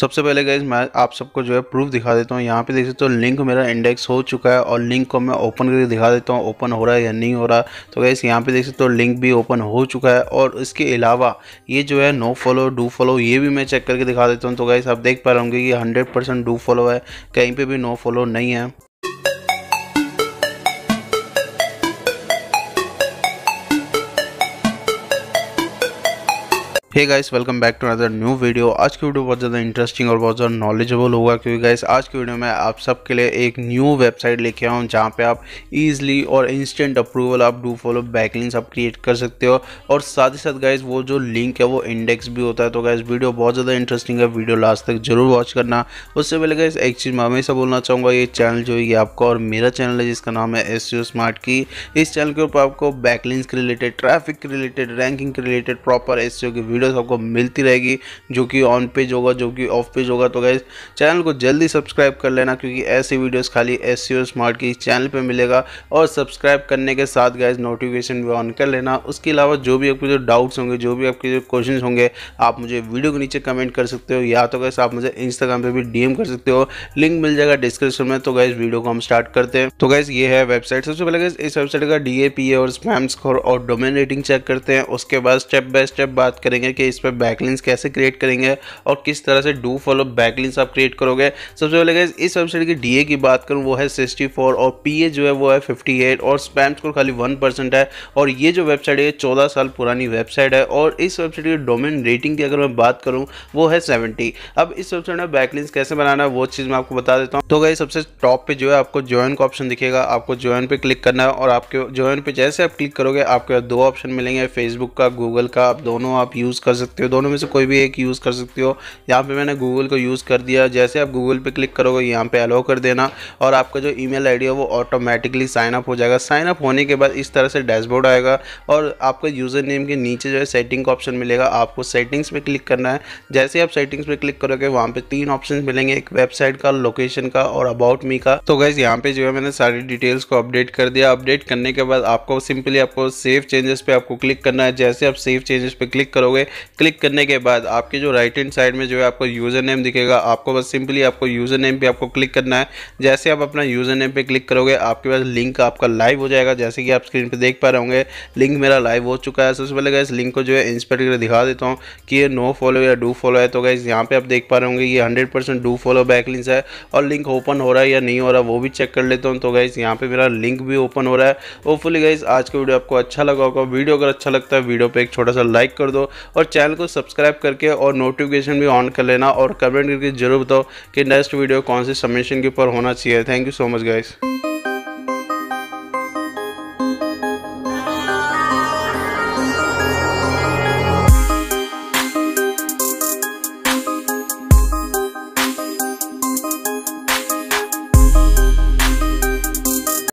सबसे पहले गाइज मैं आप सबको जो है प्रूफ दिखा देता हूँ यहाँ पे देख सकते हो तो लिंक मेरा इंडेक्स हो चुका है और लिंक को मैं ओपन करके दिखा देता हूँ ओपन हो रहा है या नहीं हो रहा तो गाइज यहाँ पे देख सकते हो तो लिंक भी ओपन हो चुका है और इसके अलावा ये जो है नो फॉलो डू फॉलो ये भी मैं चेक करके दिखा देता हूँ तो गाइज आप देख पा रहे होंगे कि हंड्रेड डू फॉलो है कहीं पर भी नो फॉलो नहीं है hey guys welcome back to other new video आज की वीडियो बहुत ज़्यादा इंटरेस्टिंग और बहुत ज़्यादा नॉलेजेबल होगा क्योंकि गाइस आज की वीडियो में आप सबके लिए एक न्यू वेबसाइट लेके हूँ जहाँ पे आप इजीली और इंस्टेंट अप्रूवल आप डू फॉलो बैकलिंग्स आप क्रिएट कर सकते हो और साथ ही साथ गाइज वो जो लिंक है वो इंडेक्स भी होता है तो गाइस वीडियो बहुत ज़्यादा इंटरेस्टिंग है वीडियो लास्ट तक जरूर वॉच करना उससे पहले गाइस एक चीज़ मैं हमेशा बोलना चाहूँगा ये चैनल जो है आपका और मेरा चैनल है जिसका नाम है एस स्मार्ट की इस चैनल के ऊपर आपको बैकलिंग्स के रिलेटेड ट्रैफिक के रिलेटेड रैंकिंग के रिलेटेड प्रॉपर एस की वीडियो वीडियोस आपको मिलती रहेगी जो कि ऑन पेज होगा जो कि ऑफ पेज होगा तो गाइज चैनल को जल्दी सब्सक्राइब कर लेना क्योंकि ऐसी वीडियोस खाली एस स्मार्ट e की चैनल पर मिलेगा और सब्सक्राइब करने के साथ गाइज नोटिफिकेशन भी ऑन कर लेना उसके अलावा जो भी आपके जो डाउट्स होंगे जो भी आपके जो क्वेश्चन होंगे आप मुझे वीडियो के नीचे कमेंट कर सकते हो या तो गैस आप मुझे इंस्टाग्राम पर भी डीएम कर सकते हो लिंक मिल जाएगा डिस्क्रिप्शन में तो गाइज वीडियो को हम स्टार्ट करते हैं तो गैस ये है वेबसाइट सबसे पहले गैस इस वेबसाइट का डी और स्पैम स्कोर और डोमेन रेटिंग चेक करते हैं उसके बाद स्टेप बाय स्टेप बात करेंगे है कि इस पर बैकलिंस कैसे क्रिएट करेंगे और किस तरह से डू फॉलो बैकलिंस आप क्रिएट करोगे सबसे पहले गए इस वेबसाइट की डी की बात करूँ वो है सिक्सटी और पी जो है वो है फिफ्टी और स्पैम स्कोर खाली वन है और ये जो वेबसाइट है चौदह साल पुरानी वेबसाइट है और इस वेबसाइट की डोमेन रेटिंग की अगर मैं बात करूँ वो है सेवेंटी अब इस वेबसाइट में बैकलिंस कैसे बनाना है वो चीज़ मैं आपको बता देता हूँ तो गई सबसे टॉप पे जो है आपको ज्वाइन का ऑप्शन दिखेगा आपको ज्वाइन पे क्लिक करना है और आपके ज्वाइन पे जैसे आप क्लिक करोगे आपके दो ऑप्शन मिलेंगे फेसबुक का गूगल का आप दोनों आप यूज़ यूज़ कर सकते हो दोनों में से कोई भी एक यूज़ कर सकते हो यहाँ पे मैंने गूगल को यूज़ कर दिया जैसे आप गूगल पे क्लिक करोगे यहाँ पे अलाउ कर देना और आपका जो ईमेल आईडी है वो ऑटोमेटिकली साइन अप हो जाएगा साइन अप होने के बाद इस तरह से डैशबोर्ड आएगा और आपका यूज़र नेम के नीचे जो है सेटिंग का ऑप्शन मिलेगा आपको सेटिंग्स पर क्लिक करना है जैसे आप सेटिंग्स पर क्लिक करोगे वहाँ पर तीन ऑप्शन मिलेंगे एक वेबसाइट का लोकेशन का और अबाउट मी का तो गैस यहाँ पर जो है मैंने सारी डिटेल्स को अपडेट कर दिया अपडेट करने के बाद आपको सिंपली आपको सेव चेंजेस पे आपको क्लिक करना है जैसे आप सेव चेंजेस पे क्लिक करोगे क्लिक करने के बाद आपके जो राइट हैंड साइड में जो है आपको यूज़र नेम दिखेगा आपको बस सिंपली आपको यूज़र नेम पे आपको क्लिक करना है जैसे आप अपना यूज़र नेम पे क्लिक करोगे आपके पास लिंक आपका लाइव हो जाएगा जैसे कि आप स्क्रीन पर देख पा रहे होंगे लिंक मेरा लाइव हो चुका है सबसे पहले इस लिंक को जो है इंस्पेक्ट कर दिखा देता हूँ कि ये नो फॉलो या डू फॉलो है तो गैस यहाँ पर आप देख पा रहे होंगे ये hundred do follow back link है और लिंक ओपन हो रहा है या नहीं हो रहा वो भी चेक कर लेता हूँ तो गैस यहाँ पर मेरा लिंक भी ओपन हो रहा है होपफुली गैस आज का वीडियो आपको अच्छा लगा होगा वीडियो अगर अच्छा लगता है वीडियो पर एक छोटा सा लाइक कर दो और और चैनल को सब्सक्राइब करके और नोटिफिकेशन भी ऑन कर लेना और कमेंट करके जरूर बताओ कि नेक्स्ट वीडियो कौन से सबमिशन के ऊपर होना चाहिए thank you so much guys